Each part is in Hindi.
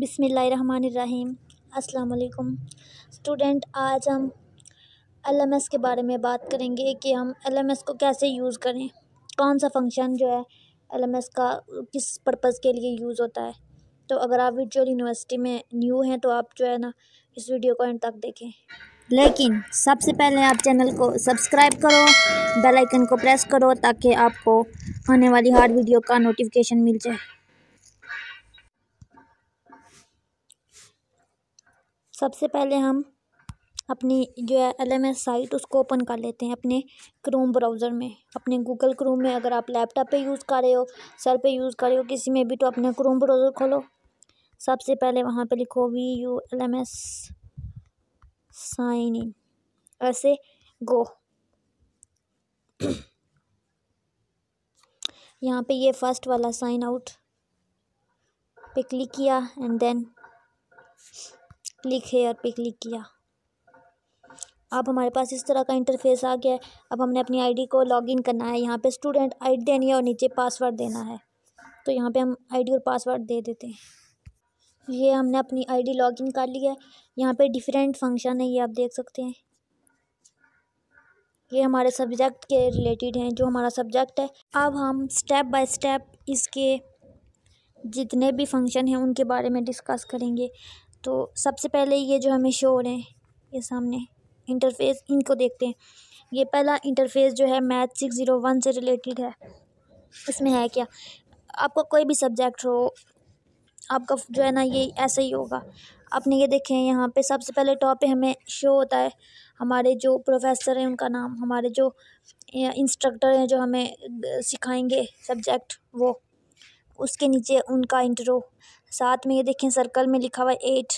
बिसमीम अल्लाम स्टूडेंट आज हम एस के बारे में बात करेंगे कि हम एस को कैसे यूज़ करें कौन सा फंक्शन जो है एस का किस पर्पज़ के लिए यूज़ होता है तो अगर आप वर्चुअल यूनिवर्सिटी में न्यू हैं तो आप जो है ना इस वीडियो को एंड तक देखें लेकिन सबसे पहले आप चैनल को सब्सक्राइब करो बेल आइकन को प्रेस करो ताकि आपको आने वाली हर वीडियो का नोटिफिकेशन मिल जाए सबसे पहले हम अपनी जो है एल एम एस साइट उसको ओपन कर लेते हैं अपने क्रोम ब्राउज़र में अपने गूगल क्रोम में अगर आप लैपटॉप पे यूज़ कर रहे हो सर पे यूज़ कर रहे हो किसी में भी तो अपना क्रोम ब्राउज़र खोलो सबसे पहले वहाँ पे लिखो V U L M S sign in ऐसे गो यहाँ पे ये फर्स्ट वाला साइन आउट पे क्लिक किया एंड देन क्लिक हेयर पे क्लिक किया अब हमारे पास इस तरह का इंटरफेस आ गया है अब हमने अपनी आईडी को लॉगिन करना है यहाँ पे स्टूडेंट आई देनी है और नीचे पासवर्ड देना है तो यहाँ पे हम आईडी और पासवर्ड दे देते हैं ये हमने अपनी आईडी लॉगिन कर ली है यहाँ पे डिफरेंट फंक्शन है ये आप देख सकते हैं ये हमारे सब्जेक्ट के रिलेटेड हैं जो हमारा सब्जेक्ट है अब हम स्टेप बाय स्टेप इसके जितने भी फंक्शन हैं उनके बारे में डिस्कस करेंगे तो सबसे पहले ये जो हमें शो हो रहे हैं ये सामने इंटरफेस इनको देखते हैं ये पहला इंटरफेस जो है मैथ सिक्स ज़ीरो वन से रिलेटेड है इसमें है क्या आपका कोई भी सब्जेक्ट हो आपका जो है ना ये ऐसा ही होगा आपने ये देखें यहाँ पे सबसे पहले टॉप पे हमें शो होता है हमारे जो प्रोफेसर हैं उनका नाम हमारे जो इंस्ट्रक्टर हैं जो हमें सिखाएंगे सब्जेक्ट वो उसके नीचे उनका इंटरव्यू साथ में ये देखें सर्कल में लिखा हुआ एट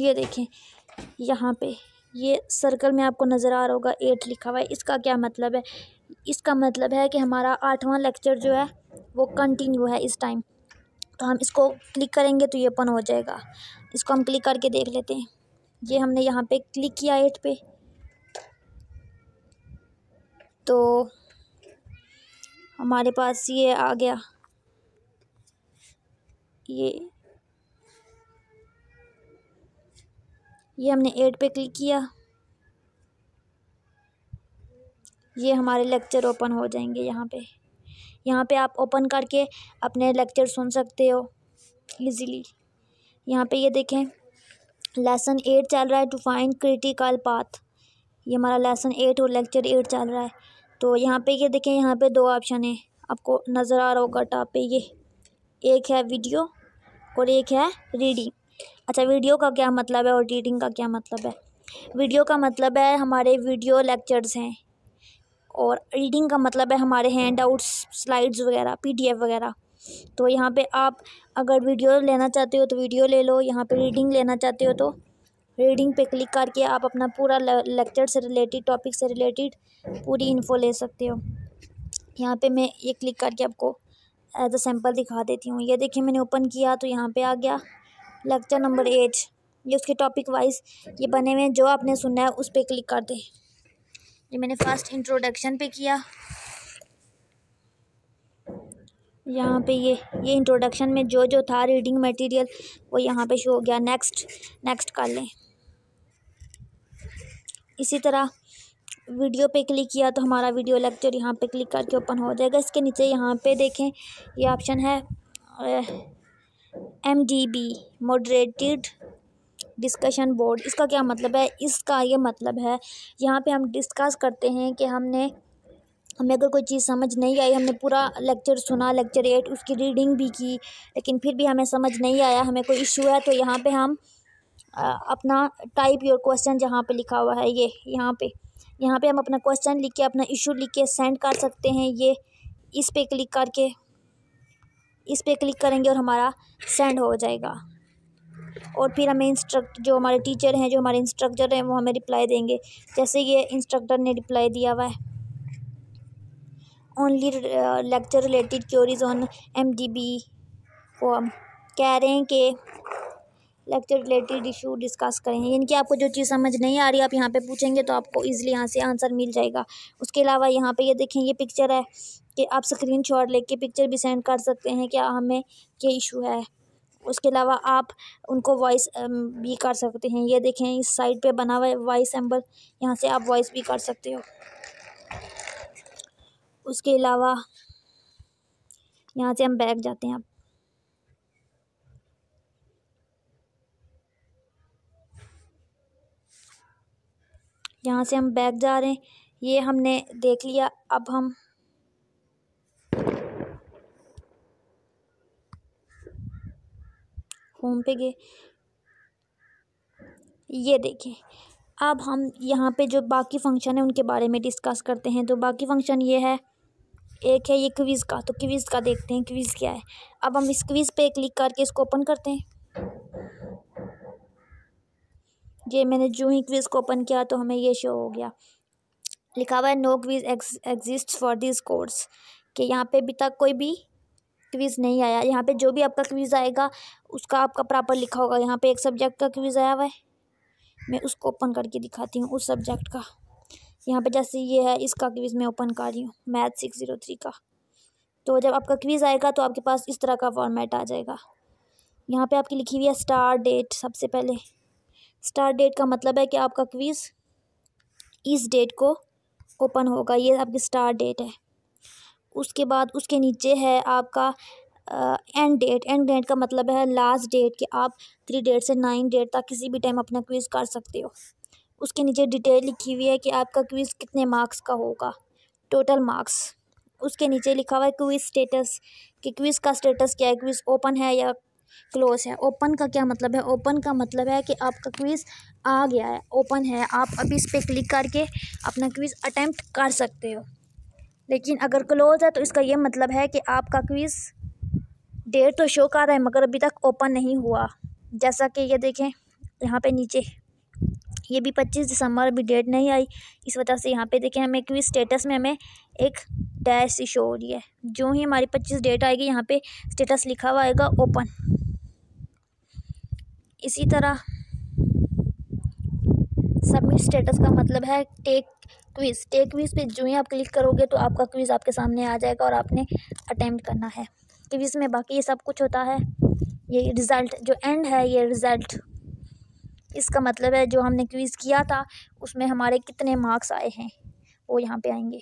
ये देखें यहाँ पे ये सर्कल में आपको नज़र आ रहा होगा एट लिखा हुआ है इसका क्या मतलब है इसका मतलब है कि हमारा आठवां लेक्चर जो है वो कंटिन्यू है इस टाइम तो हम इसको क्लिक करेंगे तो ये ओपन हो जाएगा इसको हम क्लिक करके देख लेते हैं ये हमने यहाँ पे क्लिक किया एट पे तो हमारे पास ये आ गया ये ये हमने एड पे क्लिक किया ये हमारे लेक्चर ओपन हो जाएंगे यहाँ पे यहाँ पे आप ओपन करके अपने लेक्चर सुन सकते हो इजीली यहाँ पे ये देखें लेसन एट चल रहा है टू फाइंड क्रिटिकल पाथ ये हमारा लेसन एट और लेक्चर एट चल रहा है तो यहाँ पे ये देखें यहाँ पे दो ऑप्शन है आपको नज़र आ रहा होगा टॉप पे ये एक है वीडियो और एक है रीडिंग अच्छा वीडियो का क्या मतलब है और रीडिंग का क्या मतलब है वीडियो का मतलब है हमारे वीडियो लेक्चर्स हैं और रीडिंग का मतलब है हमारे हैंड आउट्स स्लाइड्स वगैरह पीडीएफ वगैरह तो यहाँ पे आप अगर वीडियो लेना चाहते हो तो वीडियो ले लो यहाँ पे रीडिंग लेना चाहते हो तो रीडिंग पे क्लिक करके आप अपना पूरा लेक्चर से रिलेटेड टॉपिक से रिलेटेड पूरी इन्फो ले सकते हो यहाँ पे मैं ये क्लिक करके आपको एज अ सैम्पल दिखा देती हूँ ये देखिए मैंने ओपन किया तो यहाँ पे आ गया लेक्चर नंबर एट ये उसके टॉपिक वाइज ये बने हुए हैं जो आपने सुना है उस पर क्लिक कर दें ये मैंने फर्स्ट इंट्रोडक्शन पे किया यहाँ पे ये ये इंट्रोडक्शन में जो जो था रीडिंग मटेरियल वो यहाँ पे शो हो गया नेक्स्ट नेक्स्ट कर लें इसी तरह वीडियो पे क्लिक किया तो हमारा वीडियो लेक्चर यहाँ पे क्लिक करके ओपन हो जाएगा इसके नीचे यहाँ पे देखें ये ऑप्शन है M D B moderated discussion board इसका क्या मतलब है इसका ये मतलब है यहाँ पे हम डिस्कस करते हैं कि हमने हमें अगर कोई चीज़ समझ नहीं आई हमने पूरा लेक्चर सुना लेक्चर एट उसकी रीडिंग भी की लेकिन फिर भी हमें समझ नहीं आया हमें कोई इशू है तो यहाँ पे हम अपना टाइप योर क्वेश्चन जहाँ पे लिखा हुआ है ये यहाँ पे यहाँ पे हम अपना क्वेश्चन लिख के अपना इशू लिख के सेंड कर सकते हैं ये इस पे क्लिक करके इस पे क्लिक करेंगे और हमारा सेंड हो जाएगा और फिर हमें इंस्ट्रक्ट जो हमारे टीचर हैं जो हमारे इंस्ट्रक्टर हैं वो हमें रिप्लाई देंगे जैसे ये इंस्ट्रक्टर ने रिप्लाई दिया हुआ है only lecture related queries on M D B वो हम कह रहे हैं कि लेक्चर रिलेटेड इशू डिस्कस करेंगे यानी कि आपको जो चीज़ समझ नहीं आ रही आप यहाँ पे पूछेंगे तो आपको ईज़िली यहाँ से आंसर मिल जाएगा उसके अलावा यहाँ पे ये यह देखें ये पिक्चर है कि आप स्क्रीन शॉट लेके पिक्चर भी सेंड कर सकते हैं क्या हमें क्या इशू है उसके अलावा आप उनको वॉइस भी कर सकते हैं ये देखें इस साइड पर बना हुआ है वॉइस एम्बल यहाँ से आप वॉइस भी कर सकते हो उसके अलावा यहाँ से हम बैग जाते हैं आप यहाँ से हम बैग जा रहे हैं ये हमने देख लिया अब हम होम पे गए ये देखिए अब हम यहाँ पे जो बाकी फंक्शन है उनके बारे में डिस्कस करते हैं तो बाकी फंक्शन ये है एक है ये क्विज़ का तो क्विज़ का देखते हैं क्विज़ क्या है अब हम इस क्विज़ पे क्लिक करके इसको ओपन करते हैं ये मैंने जो ही क्विज़ को ओपन किया तो हमें ये शो हो गया लिखा हुआ है no quiz exist for this course कि यहाँ पे अभी तक कोई भी क्विज़ नहीं आया यहाँ पे जो भी आपका क्विज़ आएगा उसका आपका प्रॉपर लिखा होगा यहाँ पे एक सब्जेक्ट का क्विज़ आया हुआ है मैं उसको ओपन करके दिखाती हूँ उस सब्जेक्ट का यहाँ पे जैसे ये है इसका क्विज़ मैं ओपन कर रही हूँ मैथ सिक्स ज़ीरो थ्री का तो जब आपका क्विज़ आएगा तो आपके पास इस तरह का फॉर्मेट आ जाएगा यहाँ पे आपकी लिखी हुई है स्टार डेट सबसे पहले स्टार्ट डेट का मतलब है कि आपका क्विज़ इस डेट को ओपन होगा ये आपकी स्टार्ट डेट है उसके बाद उसके नीचे है आपका एंड डेट एंड डेट का मतलब है लास्ट डेट कि आप थ्री डेट से नाइन डेट तक किसी भी टाइम अपना क्विज़ कर सकते हो उसके नीचे डिटेल लिखी हुई है कि आपका क्विज़ कितने मार्क्स का होगा टोटल मार्क्स उसके नीचे लिखा हुआ है क्विज़ स्टेटस कि क्विज़ का स्टेटस क्या है क्विज़ ओपन है या क्लोज है ओपन का क्या मतलब है ओपन का मतलब है कि आपका क्विज़ आ गया है ओपन है आप अभी इस पर क्लिक करके अपना क्विज़ अटैम्प्ट कर सकते हो लेकिन अगर क्लोज है तो इसका यह मतलब है कि आपका क्विज़ डेट तो शो कर रहा है मगर अभी तक ओपन नहीं हुआ जैसा कि ये देखें यहाँ पे नीचे ये भी पच्चीस दिसंबर अभी डेट नहीं आई इस वजह से यहाँ पे देखें हमें क्विज स्टेटस में हमें एक डैश शो हो रही है जो ही हमारी पच्चीस डेट आएगी यहाँ पे स्टेटस लिखा हुआ आएगा ओपन इसी तरह सबमिट स्टेटस का मतलब है टेक क्विज़ टेक क्विज़ पे जो ही आप क्लिक करोगे तो आपका क्विज़ आपके सामने आ जाएगा और आपने अटैम्प्ट करना है क्विज़ में बाकी ये सब कुछ होता है ये रिज़ल्ट जो एंड है ये रिज़ल्ट इसका मतलब है जो हमने क्विज़ किया था उसमें हमारे कितने मार्क्स आए हैं वो यहाँ पे आएंगे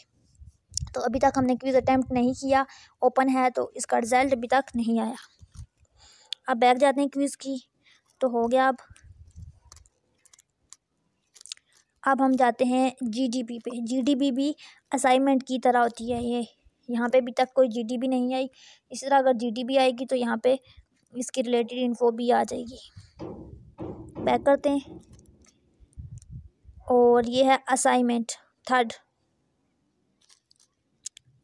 तो अभी तक हमने क्विज़ अटैम्प्ट नहीं किया ओपन है तो इसका रिज़ल्ट अभी तक नहीं आया अब बैग जाते हैं क्विज़ की तो हो गया अब अब हम जाते हैं जीडीपी पे जीडीपी भी असाइनमेंट की तरह होती है ये यहाँ पे अभी तक कोई जीडीपी नहीं आई इस तरह अगर जीडीपी आएगी तो यहाँ पे इसकी रिलेटेड इन्फो भी आ जाएगी बैक करते हैं और ये है असाइनमेंट थर्ड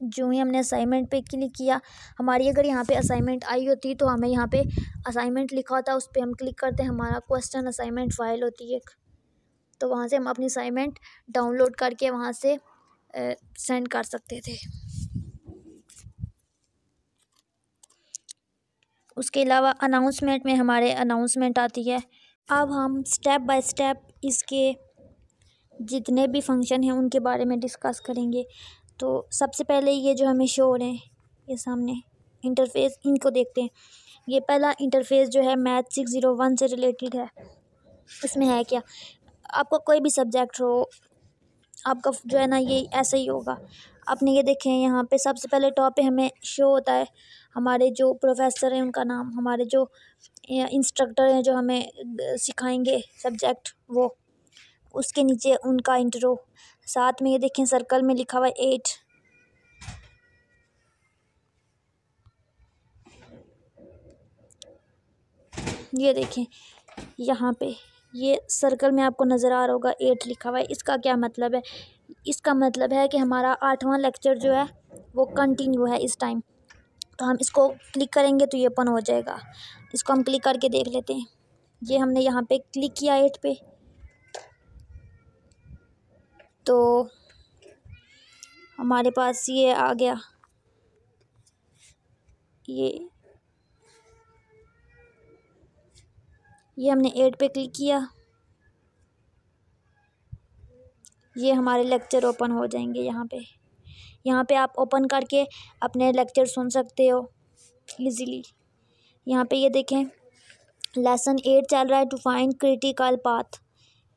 जो ही हमने असाइनमेंट पे क्लिक किया हमारी अगर यहाँ पे असाइनमेंट आई होती तो हमें यहाँ पे असाइनमेंट लिखा होता उस पर हम क्लिक करते हैं हमारा क्वेश्चन असाइनमेंट फ़ाइल होती है तो वहाँ से हम अपनी असाइनमेंट डाउनलोड करके वहाँ से सेंड कर सकते थे उसके अलावा अनाउंसमेंट में हमारे अनाउंसमेंट आती है अब हम स्टेप बाय स्टेप इसके जितने भी फंक्शन हैं उनके बारे में डिस्कस करेंगे तो सबसे पहले ये जो हमें शो हो रहे हैं ये सामने इंटरफेस इनको देखते हैं ये पहला इंटरफेस जो है मैथ सिक्स ज़ीरो वन से रिलेटेड है इसमें है क्या आपका कोई भी सब्जेक्ट हो आपका जो है ना ये ऐसा ही होगा आपने ये देखे हैं यहाँ पे सबसे पहले टॉप पे हमें शो होता है हमारे जो प्रोफेसर हैं उनका नाम हमारे जो इंस्ट्रक्टर हैं जो हमें सिखाएंगे सब्जेक्ट वो उसके नीचे उनका इंटरव्यू साथ में ये देखें सर्कल में लिखा हुआ एट ये देखें यहाँ पे ये सर्कल में आपको नज़र आ रहा होगा एट लिखा हुआ है इसका क्या मतलब है इसका मतलब है कि हमारा आठवां लेक्चर जो है वो कंटिन्यू है इस टाइम तो हम इसको क्लिक करेंगे तो ये ओपन हो जाएगा इसको हम क्लिक करके देख लेते हैं ये हमने यहाँ पे क्लिक किया एट पे तो हमारे पास ये आ गया ये ये हमने एड पे क्लिक किया ये हमारे लेक्चर ओपन हो जाएंगे यहाँ पे यहाँ पे आप ओपन करके अपने लेक्चर सुन सकते हो इजीली यहाँ पे ये देखें लेसन एट चल रहा है टू फाइंड क्रिटिकल पाथ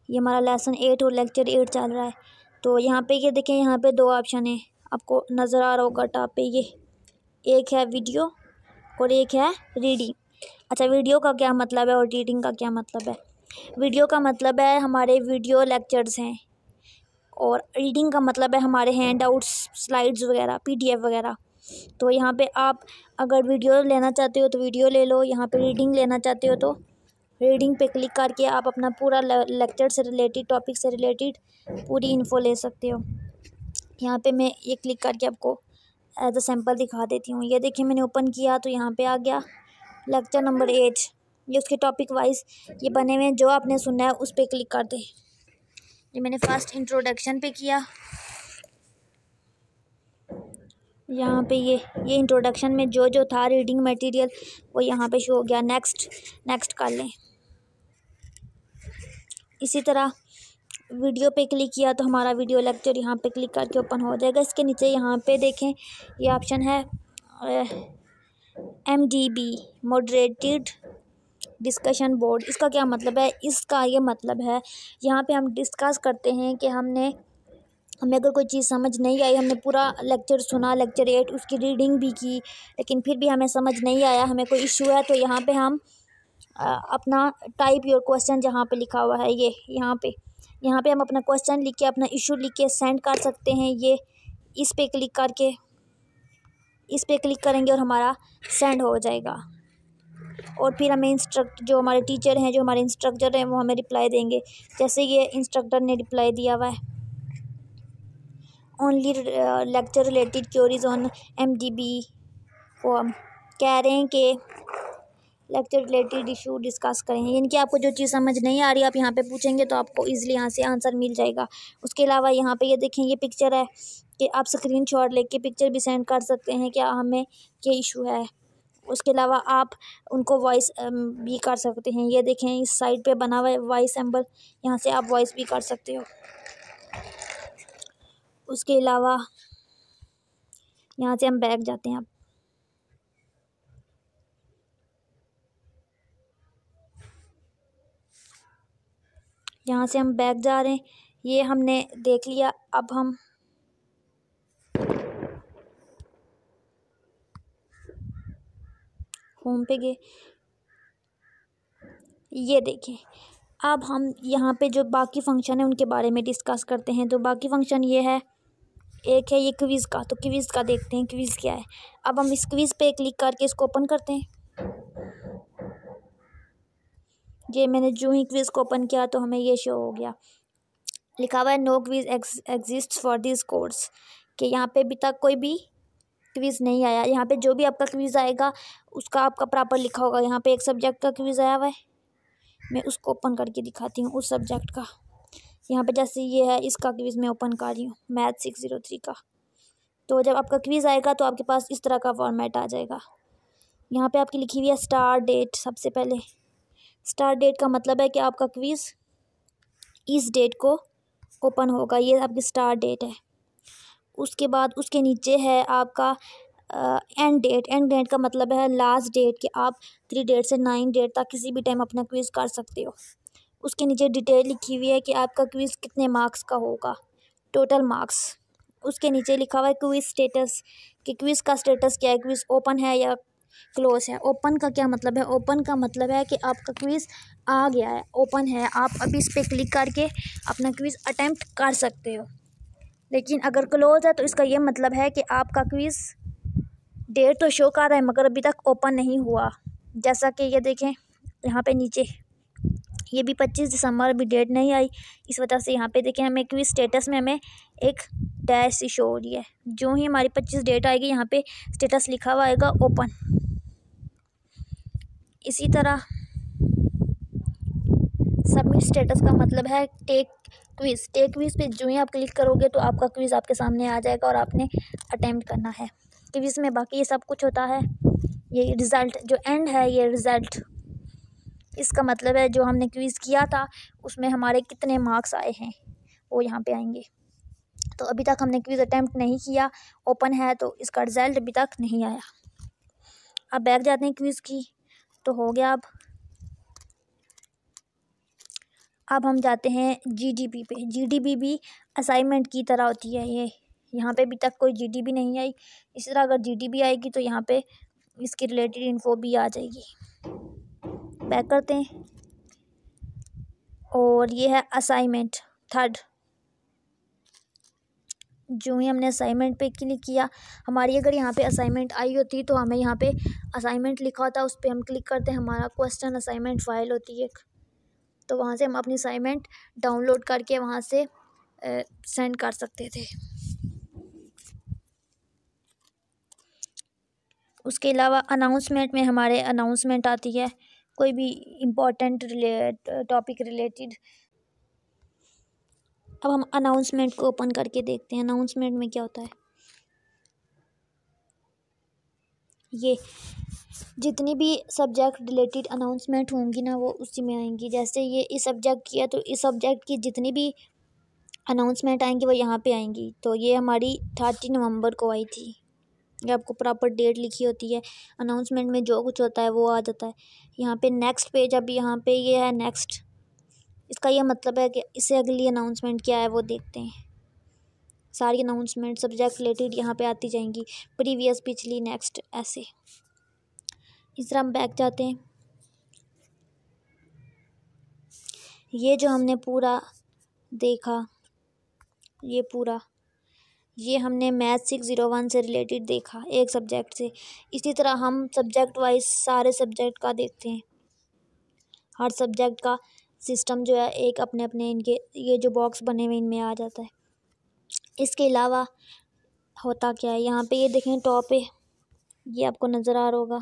ये हमारा लेसन एट और लेक्चर एट चल रहा है तो यहाँ पे ये देखें यहाँ पे दो ऑप्शन है आपको नज़र आ रहा होगा टॉप पे ये एक है वीडियो और एक है रीडिंग अच्छा वीडियो का क्या मतलब है और रीडिंग का क्या मतलब है वीडियो का मतलब है हमारे वीडियो लेक्चर्स हैं और रीडिंग का मतलब है हमारे हैंड आउट्स स्लाइड्स वगैरह पीडीएफ वगैरह तो यहाँ पे आप अगर वीडियो लेना चाहते हो तो वीडियो ले लो यहाँ पे रीडिंग लेना चाहते हो तो रीडिंग पे क्लिक करके आप अपना पूरा लेक्चर से रिलेटेड टॉपिक से रिलेटेड पूरी इन्फो ले सकते हो यहाँ पे मैं ये क्लिक करके आपको एज अ सैम्पल दिखा देती हूँ ये देखिए मैंने ओपन किया तो यहाँ पे आ गया लेक्चर नंबर एट ये उसके टॉपिक वाइज ये बने हुए हैं जो आपने सुना है उस पर क्लिक कर दें ये मैंने फर्स्ट इंट्रोडक्शन पे किया यहाँ पे ये ये इंट्रोडक्शन में जो जो था रीडिंग मटेरियल वो यहाँ पे शो हो गया नेक्स्ट नेक्स्ट कर लें इसी तरह वीडियो पे क्लिक किया तो हमारा वीडियो लेक्चर यहाँ पे क्लिक करके ओपन हो जाएगा इसके नीचे यहाँ पे देखें ये ऑप्शन है M D B moderated discussion board इसका क्या मतलब है इसका ये मतलब है यहाँ पे हम डिस्कस करते हैं कि हमने हमें अगर कोई चीज़ समझ नहीं आई हमने पूरा लेक्चर सुना लेक्चर एट उसकी रीडिंग भी की लेकिन फिर भी हमें समझ नहीं आया हमें कोई इशू है तो यहाँ पे हम अपना टाइप योर क्वेश्चन जहाँ पे लिखा हुआ है ये यहाँ पे यहाँ पे हम अपना क्वेश्चन लिख के अपना इशू लिख के सेंड कर सकते हैं ये इस पे क्लिक करके इस पे क्लिक करेंगे और हमारा सेंड हो जाएगा और फिर हमें इंस्ट्रक्ट जो हमारे टीचर हैं जो हमारे इंस्ट्रक्टर हैं वो हमें रिप्लाई देंगे जैसे ये इंस्ट्रक्टर ने रिप्लाई दिया हुआ है only lecture related queries on M D B वो हम कह रहे हैं कि लेक्चर रिलेटेड इशू डिस्कस करेंगे यानी कि आपको जो चीज़ समझ नहीं आ रही आप यहाँ पे पूछेंगे तो आपको इजीली यहाँ से आंसर मिल जाएगा उसके अलावा यहाँ पे ये यह देखें ये पिक्चर है कि आप स्क्रीन शॉट लेके पिक्चर भी सेंड कर सकते हैं क्या हमें क्या इशू है उसके अलावा आप उनको वॉइस भी कर सकते हैं ये देखें इस साइड पर बना हुआ वॉइस एम्बल यहाँ से आप वॉइस भी कर सकते हो उसके अलावा यहाँ से हम बैग जाते हैं आप यहाँ से हम बैग जा रहे हैं ये हमने देख लिया अब हम होम पे गए ये देखें अब हम यहाँ पे जो बाकी फंक्शन है उनके बारे में डिस्कस करते हैं तो बाकी फंक्शन ये है एक है ये क्विज़ का तो क्विज़ का देखते हैं क्विज़ क्या है अब हम इस क्विज़ पे क्लिक करके इसको ओपन करते हैं ये मैंने जो ही क्विज़ को ओपन किया तो हमें ये शो हो गया लिखा हुआ है no quiz exist for this course कि यहाँ पे अभी तक कोई भी क्विज़ नहीं आया यहाँ पे जो भी आपका क्विज़ आएगा उसका आपका प्रॉपर लिखा होगा यहाँ पे एक सब्जेक्ट का क्विज़ आया हुआ है मैं उसको ओपन करके दिखाती हूँ उस सब्जेक्ट का यहाँ पे जैसे ये है इसका क्विज़ मैं ओपन कर रही हूँ मैथ सिक्स ज़ीरो थ्री का तो जब आपका क्विज़ आएगा तो आपके पास इस तरह का फॉर्मेट आ जाएगा यहाँ पर आपकी लिखी हुई है स्टार डेट सबसे पहले स्टार्ट डेट का मतलब है कि आपका क्विज़ इस डेट को ओपन होगा ये आपकी स्टार्ट डेट है उसके बाद उसके नीचे है आपका एंड डेट एंड डेट का मतलब है लास्ट डेट कि आप थ्री डेट से नाइन डेट तक किसी भी टाइम अपना क्विज़ कर सकते हो उसके नीचे डिटेल लिखी हुई है कि आपका क्विज़ कितने मार्क्स का होगा टोटल मार्क्स उसके नीचे लिखा हुआ है क्विज़ स्टेटस कि क्विज़ का स्टेटस क्या है क्विज़ ओपन है या क्लोज है ओपन का क्या मतलब है ओपन का मतलब है कि आपका क्विज़ आ गया है ओपन है आप अभी इस पर क्लिक करके अपना क्विज़ अटैम्प्ट कर सकते हो लेकिन अगर क्लोज है तो इसका ये मतलब है कि आपका क्विज़ डेट तो शो कर रहा है मगर अभी तक ओपन नहीं हुआ जैसा कि ये देखें यहाँ पे नीचे ये भी पच्चीस दिसंबर अभी डेट नहीं आई इस वजह से यहाँ पे देखें हमें क्विज स्टेटस में हमें एक डैश शो हो रही है जो ही हमारी पच्चीस डेट आएगी यहाँ पे स्टेटस लिखा हुआ आएगा ओपन इसी तरह सबमिट स्टेटस का मतलब है टेक क्विज़ टेक क्विज़ पे जो ही आप क्लिक करोगे तो आपका क्विज़ आपके सामने आ जाएगा और आपने अटैम्प्ट करना है क्विज़ में बाकी ये सब कुछ होता है ये रिज़ल्ट जो एंड है ये रिज़ल्ट इसका मतलब है जो हमने क्विज़ किया था उसमें हमारे कितने मार्क्स आए हैं वो यहाँ पे आएंगे तो अभी तक हमने क्विज़ अटैम्प्ट नहीं किया ओपन है तो इसका रिज़ल्ट अभी तक नहीं आया अब बैग जाते हैं क्विज़ की तो हो गया अब अब हम जाते हैं जीडीपी पे जीडीपी भी असाइनमेंट की तरह होती है ये यहाँ पे अभी तक कोई जीडीपी नहीं आई इस तरह अगर जीडीपी आएगी तो यहाँ पे इसके रिलेटेड इन्फो भी आ जाएगी बैक करते हैं और ये है असाइनमेंट थर्ड जो ही हमने असाइनमेंट पे क्लिक किया हमारी अगर यहाँ पे असाइनमेंट आई होती तो हमें यहाँ पे असाइनमेंट लिखा होता उस पर हम क्लिक करते हैं हमारा क्वेश्चन असाइनमेंट फ़ाइल होती है तो वहाँ से हम अपनी असाइनमेंट डाउनलोड करके वहाँ से सेंड कर सकते थे उसके अलावा अनाउंसमेंट में हमारे अनाउंसमेंट आती है कोई भी इम्पोर्टेंट रिले टॉपिक रिलेटेड अब हम अनाउंसमेंट को ओपन करके देखते हैं अनाउंसमेंट में क्या होता है ये जितनी भी सब्जेक्ट रिलेटेड अनाउंसमेंट होंगी ना वो उसी में आएंगी जैसे ये इस सब्जेक्ट की है तो इस सब्जेक्ट की जितनी भी अनाउंसमेंट आएंगी वो यहाँ पे आएंगी तो ये हमारी थर्टी नवंबर को आई थी ये आपको प्रॉपर डेट लिखी होती है अनाउंसमेंट में जो कुछ होता है वो आ जाता है यहाँ पे नेक्स्ट पेज अब यहाँ पे ये है नेक्स्ट इसका यह मतलब है कि इससे अगली अनाउंसमेंट क्या है वो देखते हैं सारी अनाउंसमेंट सब्जेक्ट रिलेटेड यहाँ पे आती जाएंगी प्रीवियस पिछली नेक्स्ट ऐसे इस तरह हम बैक जाते हैं ये जो हमने पूरा देखा ये पूरा ये हमने मैथ सिक्स ज़ीरो वन से रिलेटेड देखा एक सब्जेक्ट से इसी तरह हम सब्जेक्ट वाइज सारे सब्जेक्ट का देखते हैं हर सब्जेक्ट का सिस्टम जो है एक अपने अपने इनके ये जो बॉक्स बने हुए इनमें आ जाता है इसके अलावा होता क्या है यहाँ पे ये देखें टॉप पे ये आपको नज़र आ रहा होगा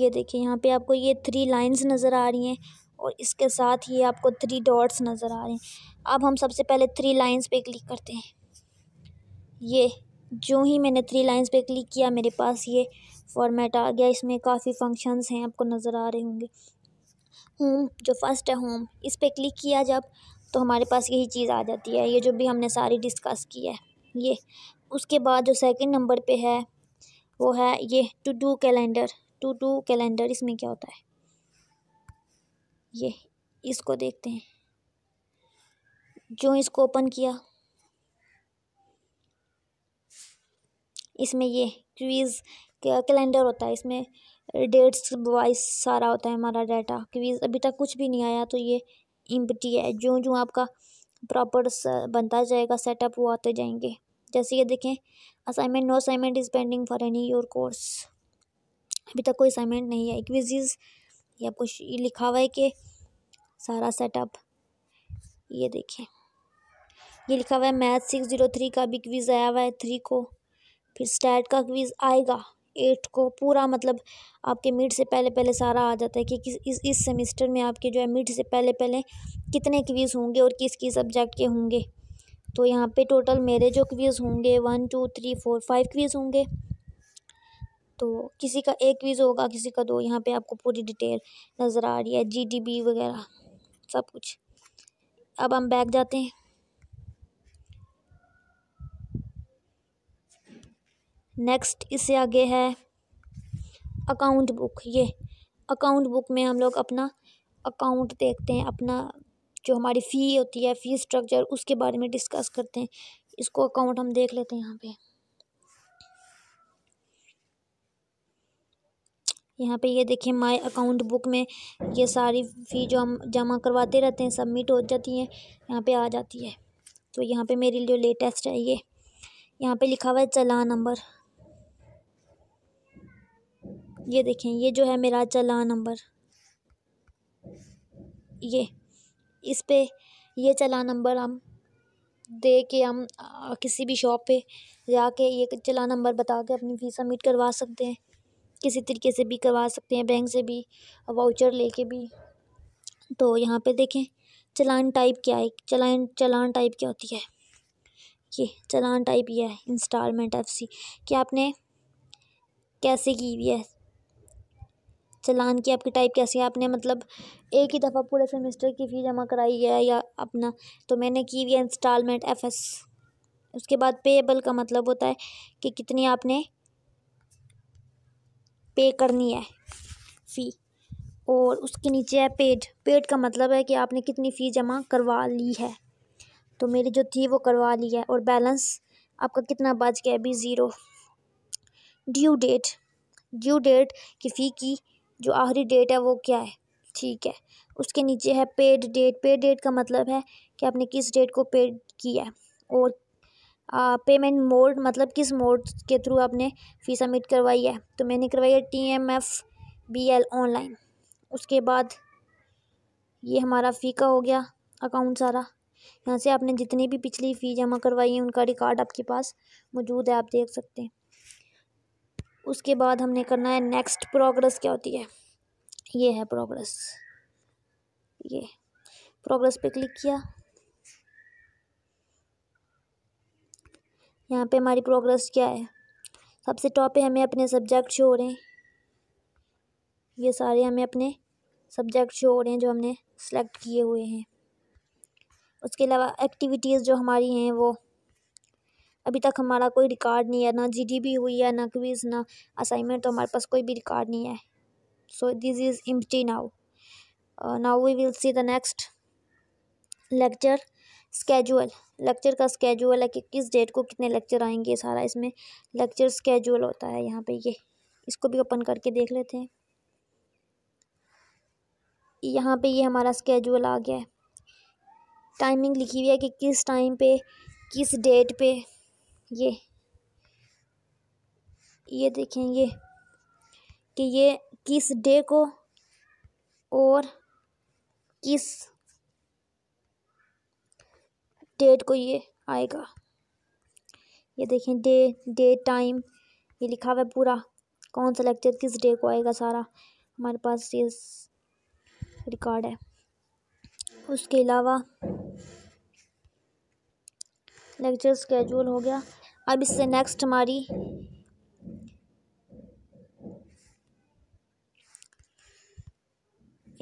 ये देखिए यहाँ पे आपको ये थ्री लाइंस नज़र आ रही हैं और इसके साथ ही आपको थ्री डॉट्स नज़र आ रहे हैं अब हम सबसे पहले थ्री लाइंस पे क्लिक करते हैं ये जो ही मैंने थ्री लाइंस पे क्लिक किया मेरे पास ये फॉर्मेट आ गया इसमें काफ़ी फंक्शंस हैं आपको नज़र आ रहे होंगे होम जो फर्स्ट है होम इस पर क्लिक किया जब तो हमारे पास यही चीज़ आ जाती है ये जो भी हमने सारी डिस्कस की है ये उसके बाद जो सेकंड नंबर पे है वो है ये to do calendar to do calendar इसमें क्या होता है ये इसको देखते हैं जो इसको ओपन किया इसमें ये क्वीज कैलेंडर होता है इसमें डेट्स वाइज सारा होता है हमारा डाटा क्योंकि अभी तक कुछ भी नहीं आया तो ये इम्पटी है जो जो आपका प्रॉपर बनता जाएगा सेटअप वो आते जाएंगे जैसे ये देखें assignment no assignment is pending for any your course अभी तक कोई असाइनमेंट नहीं है इक्विजीज ये आपको लिखा हुआ है कि सारा सेटअप ये देखें ये लिखा हुआ है मैथ सिक्स ज़ीरो थ्री का भी क्विज़ आया हुआ है थ्री को फिर स्टैट का क्विज़ आएगा एट को पूरा मतलब आपके मिड से पहले पहले सारा आ जाता है कि किस इस इस सेमेस्टर में आपके जो है मिड से पहले पहले कितने क्वीज़ होंगे और किस किस सब्जेक्ट के होंगे तो यहाँ पे टोटल मेरे जो क्वीज़ होंगे one two three four five quiz होंगे तो किसी का एक क्वीज़ होगा किसी का दो यहाँ पे आपको पूरी डिटेल नज़र आ रही है जी वगैरह सब कुछ अब हम बैग जाते हैं नेक्स्ट इससे आगे है अकाउंट बुक ये अकाउंट बुक में हम लोग अपना अकाउंट देखते हैं अपना जो हमारी फ़ी होती है फ़ी स्ट्रक्चर उसके बारे में डिस्कस करते हैं इसको अकाउंट हम देख लेते हैं यहाँ पे यहाँ पे ये देखिए माय अकाउंट बुक में ये सारी फ़ी जो हम जमा करवाते रहते हैं सबमिट हो जाती है यहाँ पे आ जाती है तो यहाँ पे मेरे लिए लेटेस्ट है ये यहाँ पे लिखा हुआ है चला नंबर ये देखें ये जो है मेरा चला नंबर ये इस पर ये चला नंबर हम दे के हम किसी भी शॉप पे जाके ये चला नंबर बता के अपनी फ़ीस सबमिट करवा सकते हैं किसी तरीके से भी करवा सकते हैं बैंक से भी वाउचर लेके भी तो यहाँ पे देखें चलान टाइप क्या है चलान चलान टाइप क्या होती है ये चलान टाइप यह है इंस्टॉलमेंट एफ सी कि आपने कैसे की हुई है चलान की आपकी टाइप कैसी है आपने मतलब एक ही दफ़ा पूरे सेमेस्टर की फ़ी जमा कराई है या अपना तो मैंने की हुई इंस्टॉलमेंट एफ एस उसके बाद पेएबल का मतलब होता है कि कितनी आपने पे करनी है फ़ी और उसके नीचे है पेड पेड का मतलब है कि आपने कितनी फ़ी जमा करवा ली है तो मेरी जो थी वो करवा ली है और बैलेंस आपका कितना बच गया अभी zero due date due date की फ़ी की जो आखिरी डेट है वो क्या है ठीक है उसके नीचे है पेड डेट पेड डेट का मतलब है कि आपने किस डेट को पेड किया है और पेमेंट मोड मतलब किस मोड के थ्रू आपने फ़ी सबमिट करवाई है तो मैंने करवाई है T M F B L online उसके बाद ये हमारा फ़ी का हो गया अकाउंट सारा यहाँ से आपने जितनी भी पिछली फ़ी जमा करवाई है उनका रिकॉर्ड आपके पास मौजूद है आप देख सकते हैं उसके बाद हमने करना है नेक्स्ट प्रोग्रेस क्या होती है ये है प्रोग्रेस ये प्रोग्रेस पे क्लिक किया यहाँ पे हमारी प्रोग्रेस क्या है सबसे टॉप पे हमें अपने सब्जेक्ट शो हो रहे हैं ये सारे हमें अपने सब्जेक्ट शो हो रहे हैं जो हमने सेलेक्ट किए हुए हैं उसके अलावा एक्टिविटीज़ जो हमारी हैं वो अभी तक हमारा कोई रिकॉर्ड नहीं है ना जी भी हुई है ना क्विज़ ना असाइनमेंट तो हमारे पास कोई भी रिकॉर्ड नहीं है so this is empty now now we will see the next lecture schedule lecture का स्केजूअल है कि किस डेट को कितने लेक्चर आएंगे सारा इसमें लेक्चर स्केजुअल होता है यहाँ पे ये इसको भी ओपन करके देख लेते हैं यहाँ पे ये हमारा स्केजूअल आ गया है टाइमिंग लिखी हुई है कि किस टाइम पे किस डेट पे ये ये देखेंगे कि ये किस डे को और किस डेट को ये आएगा ये देखें डे डे टाइम ये लिखा हुआ है पूरा कौन सा लेक्चर किस डे को आएगा सारा हमारे पास ये रिकॉर्ड है उसके अलावा लेक्चर स्केजूल हो गया अब इससे नेक्स्ट हमारी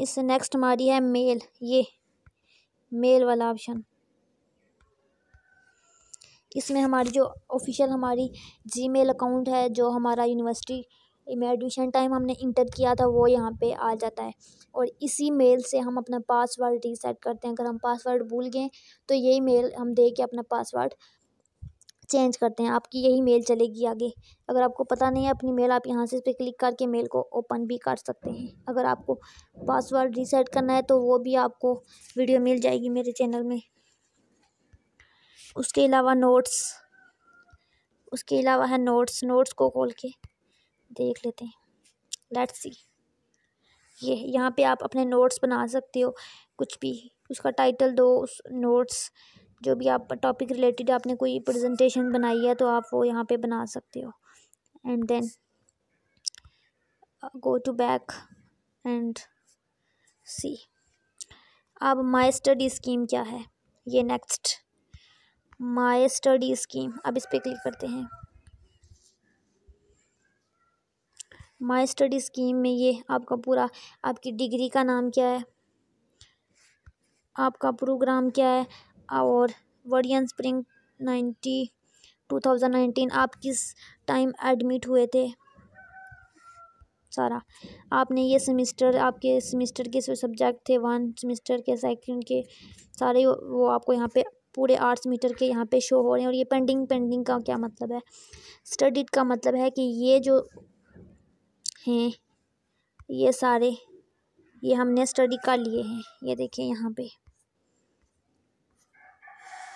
इससे नेक्स्ट हमारी है मेल ये मेल वाला ऑप्शन इसमें हमारी जो ऑफिशियल हमारी जीमेल अकाउंट है जो हमारा यूनिवर्सिटी में एडमिशन टाइम हमने इंटर किया था वो यहाँ पे आ जाता है और इसी मेल से हम अपना पासवर्ड रीसेट करते हैं अगर हम पासवर्ड भूल गए तो यही मेल हम दे के अपना पासवर्ड चेंज करते हैं आपकी यही मेल चलेगी आगे अगर आपको पता नहीं है अपनी मेल आप यहाँ से इस पर क्लिक करके मेल को ओपन भी कर सकते हैं अगर आपको पासवर्ड रीसेट करना है तो वो भी आपको वीडियो मिल जाएगी मेरे चैनल में उसके अलावा नोट्स उसके अलावा है नोट्स नोट्स को खोल के देख लेते हैं लेट्स सी ये यहाँ पे आप अपने नोट्स बना सकते हो कुछ भी उसका टाइटल दो उस नोट्स जो भी आप टॉपिक रिलेटेड आपने कोई प्रेजेंटेशन बनाई है तो आप वो यहाँ पे बना सकते हो and then go to back and see अब माई स्टडी स्कीम क्या है ये नेक्स्ट माई स्टडी स्कीम अब इस पर क्लिक करते हैं माई स्टडी स्कीम में ये आपका पूरा आपकी डिग्री का नाम क्या है आपका प्रोग्राम क्या है और वरियन spring ninety two thousand nineteen आप किस टाइम एडमिट हुए थे सारा आपने ये सेमिस्टर आपके सेमिस्टर के सब्जेक्ट थे वन सेमिस्टर के सेकंड के सारे वो आपको यहाँ पे पूरे आठ मीटर के यहाँ पे शो हो रहे हैं और ये पेंडिंग पेंडिंग का क्या मतलब है स्टडीड का मतलब है कि ये जो हैं ये सारे ये हमने स्टडी का लिए हैं ये देखिए यहाँ पे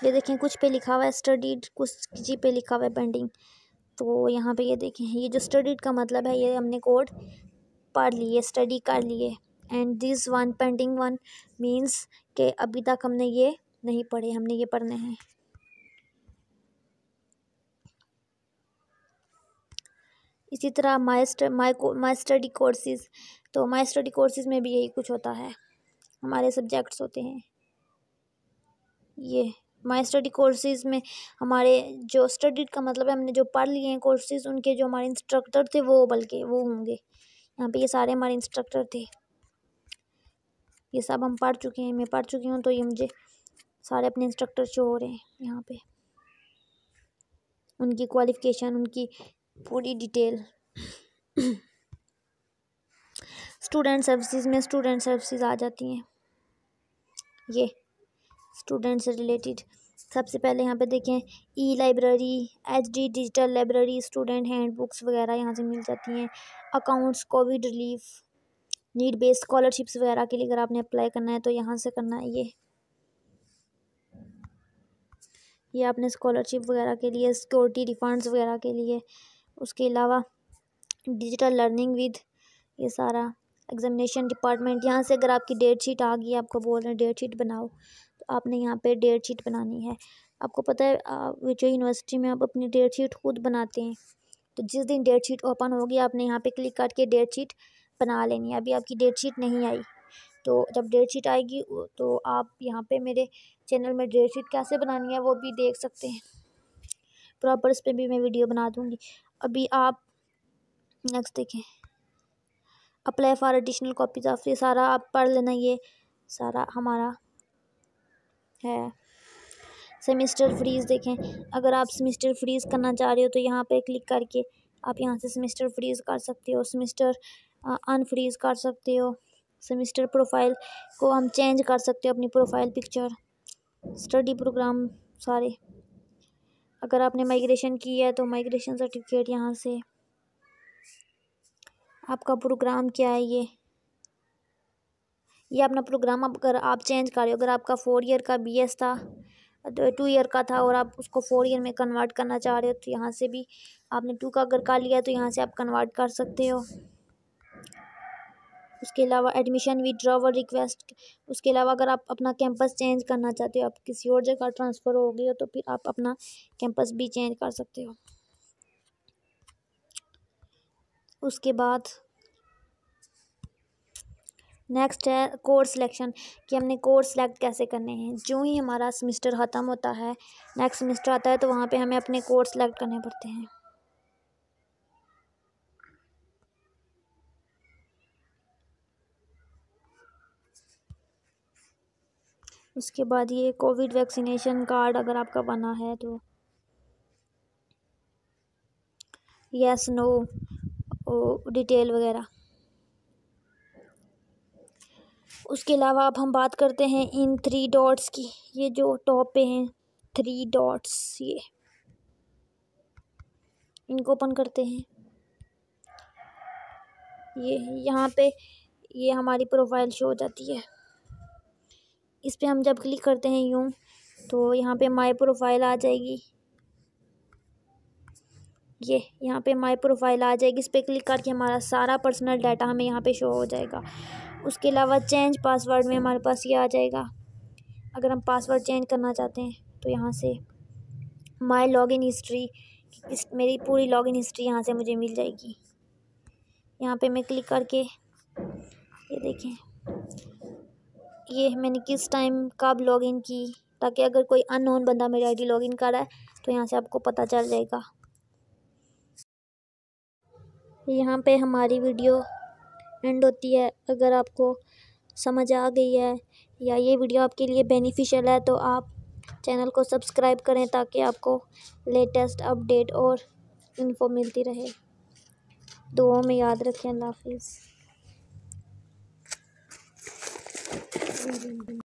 ये देखें कुछ पे लिखा हुआ है स्टडीड कुछ किसी पे लिखा हुआ है पेंडिंग तो यहाँ पे ये देखें ये जो स्टडीड का मतलब है ये हमने कोड पढ़ लिए स्टडी कर लिए and this one pending one means के अभी तक हमने ये नहीं पढ़े हमने ये पढ़ने हैं इसी तरह माई माई माई स्टडी कोर्सेज तो माई स्टडी कोर्सेज में भी यही कुछ होता है हमारे सब्जेक्ट्स होते हैं ये माई स्टडी कोर्सेज़ में हमारे जो स्टडी का मतलब है हमने जो पढ़ लिए हैं कोर्सेज़ उनके जो हमारे इंस्ट्रक्टर थे वो बल्कि वो होंगे यहाँ पे ये सारे हमारे इंस्ट्रक्टर थे ये सब हम पढ़ चुके हैं मैं पढ़ चुकी हूँ तो ये मुझे सारे अपने इंस्ट्रक्टर शो हो रहे हैं यहाँ पे उनकी क्वालिफ़िकेशन उनकी पूरी डिटेल स्टूडेंट सर्विसेज में स्टूडेंट सर्विसेज आ जाती हैं ये स्टूडेंट से रिलेटेड सबसे पहले यहाँ पे देखें e library H D digital library student handbooks वगैरह यहाँ से मिल जाती हैं accounts Covid relief need based scholarships वगैरह के लिए अगर आपने अप्लाई करना है तो यहाँ से करना है ये ये आपने स्कॉलरशिप वगैरह के लिए सिक्योरिटी रिफंड्स वगैरह के लिए उसके अलावा डिजिटल लर्निंग विद ये सारा एग्जामिनेशन डिपार्टमेंट यहाँ से अगर आपकी डेट शीट आ गई आपको बोल रहे हैं डेट शीट बनाओ आपने यहाँ पे डेट शीट बनानी है आपको पता है जो यूनिवर्सिटी में आप अपनी डेट शीट खुद बनाते हैं तो जिस दिन डेट शीट ओपन होगी आपने यहाँ पे क्लिक करके डेट शीट बना लेनी है अभी आपकी डेट शीट नहीं आई तो जब डेट शीट आएगी तो आप यहाँ पे मेरे चैनल में डेट शीट कैसे बनानी है वो भी देख सकते हैं प्रॉपर्स पर भी मैं वीडियो बना दूँगी अभी आप नेक्स्ट देखें apply for additional copies of ये सारा आप पढ़ लेना ये सारा हमारा है सेमिस्टर फ़्रीज़ देखें अगर आप सेमेस्टर फ़्रीज़ करना चाह रहे हो तो यहाँ पे क्लिक करके आप यहाँ से सेमेस्टर फ़्रीज़ कर सकते हो सेमेस्टर अनफ्रीज़ कर सकते हो सेमेस्टर प्रोफाइल को हम चेंज कर सकते हो अपनी प्रोफाइल पिक्चर स्टडी प्रोग्राम सारे अगर आपने माइग्रेशन की है तो माइग्रेशन सर्टिफिकेट यहाँ से आपका प्रोग्राम क्या है ये ये अपना प्रोग्राम अब अगर आप चेंज कर रहे हो अगर आपका फोर ईयर का बी एस था टू तो ईयर का था और आप उसको फोर ईयर में कन्वर्ट करना चाह रहे हो तो यहाँ से भी आपने टू का अगर कर लिया तो यहाँ से आप कन्वर्ट कर सकते हो उसके अलावा एडमिशन विड्रावल रिक्वेस्ट उसके अलावा अगर आप अपना कैंपस चेंज करना चाहते हो आप किसी और जगह ट्रांसफ़र हो गई हो तो फिर आप अपना कैंपस भी चेंज कर सकते हो उसके बाद नेक्स्ट है कोर्स सिलेक्शन कि हमने कोर्स सेलेक्ट कैसे करने हैं जो ही हमारा सेमेस्टर ख़त्म होता है नेक्स्ट सेमेस्टर आता है तो वहाँ पे हमें अपने कोर्स सेलेक्ट करने पड़ते हैं उसके बाद ये कोविड वैक्सीनेशन कार्ड अगर आपका बना है तो यस नो डिटेल वगैरह उसके अलावा अब हम बात करते हैं इन थ्री डॉट्स की ये जो टॉप पे हैं थ्री डॉट्स ये इनको ओपन करते हैं ये यहाँ पे ये हमारी प्रोफाइल शो हो जाती है इस पर हम जब क्लिक करते हैं यूँ तो यहाँ पे माय प्रोफाइल आ जाएगी ये यहाँ पे माय प्रोफाइल आ जाएगी इस पर क्लिक करके हमारा सारा पर्सनल डाटा हमें यहाँ पे शो हो जाएगा उसके अलावा चेंज पासवर्ड में हमारे पास ये आ जाएगा अगर हम पासवर्ड चेंज करना चाहते हैं तो यहाँ से माई लॉगिन हिस्ट्री इस मेरी पूरी लॉगिन हिस्ट्री यहाँ से मुझे मिल जाएगी यहाँ पे मैं क्लिक करके ये देखें ये मैंने किस टाइम कब लॉगिन की ताकि अगर कोई अननोन बंदा मेरी आईडी लॉगिन कर रहा है तो यहाँ से आपको पता चल जाएगा यहाँ पे हमारी वीडियो एंड होती है अगर आपको समझ आ गई है या ये वीडियो आपके लिए बेनिफिशियल है तो आप चैनल को सब्सक्राइब करें ताकि आपको लेटेस्ट अपडेट और इन्फो मिलती रहे दुआओं में याद रखें अल्लाह हाफिज़